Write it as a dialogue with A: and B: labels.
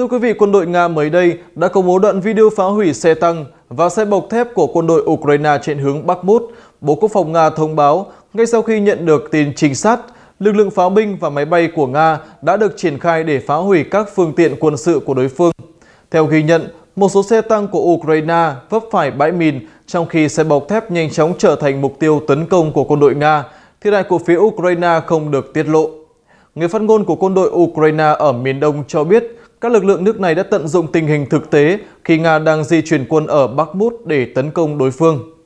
A: Thưa quý vị, quân đội Nga mới đây đã công bố đoạn video phá hủy xe tăng và xe bọc thép của quân đội Ukraine trên hướng bắc mút. Bộ Quốc phòng Nga thông báo, ngay sau khi nhận được tin chính xác, lực lượng pháo binh và máy bay của Nga đã được triển khai để phá hủy các phương tiện quân sự của đối phương. Theo ghi nhận, một số xe tăng của Ukraine vấp phải bãi mìn trong khi xe bọc thép nhanh chóng trở thành mục tiêu tấn công của quân đội Nga. Thiệt hại của phía Ukraine không được tiết lộ. Người phát ngôn của quân đội Ukraine ở miền Đông cho biết các lực lượng nước này đã tận dụng tình hình thực tế khi Nga đang di chuyển quân ở Bakhmut để tấn công đối phương.